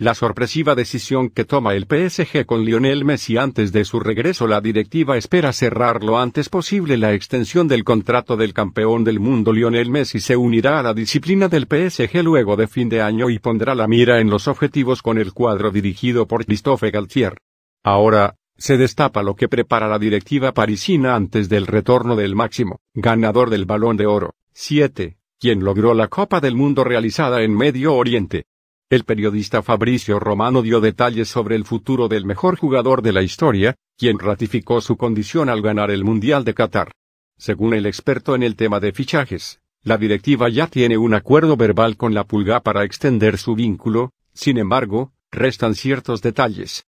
La sorpresiva decisión que toma el PSG con Lionel Messi antes de su regreso la directiva espera cerrar lo antes posible la extensión del contrato del campeón del mundo Lionel Messi se unirá a la disciplina del PSG luego de fin de año y pondrá la mira en los objetivos con el cuadro dirigido por Christophe Galtier. Ahora, se destapa lo que prepara la directiva parisina antes del retorno del máximo, ganador del balón de oro, 7, quien logró la Copa del Mundo realizada en Medio Oriente. El periodista Fabricio Romano dio detalles sobre el futuro del mejor jugador de la historia, quien ratificó su condición al ganar el Mundial de Qatar. Según el experto en el tema de fichajes, la directiva ya tiene un acuerdo verbal con la Pulga para extender su vínculo, sin embargo, restan ciertos detalles.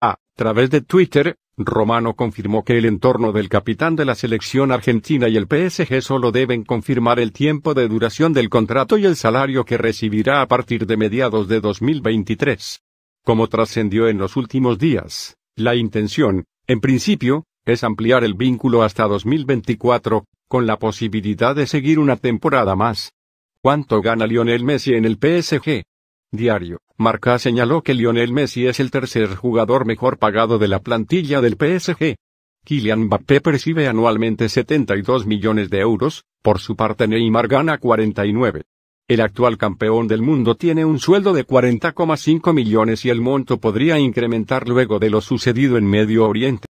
A través de Twitter, Romano confirmó que el entorno del capitán de la selección argentina y el PSG solo deben confirmar el tiempo de duración del contrato y el salario que recibirá a partir de mediados de 2023. Como trascendió en los últimos días, la intención, en principio, es ampliar el vínculo hasta 2024, con la posibilidad de seguir una temporada más. ¿Cuánto gana Lionel Messi en el PSG? diario. Marca señaló que Lionel Messi es el tercer jugador mejor pagado de la plantilla del PSG. Kylian Mbappé percibe anualmente 72 millones de euros, por su parte Neymar gana 49. El actual campeón del mundo tiene un sueldo de 40,5 millones y el monto podría incrementar luego de lo sucedido en Medio Oriente.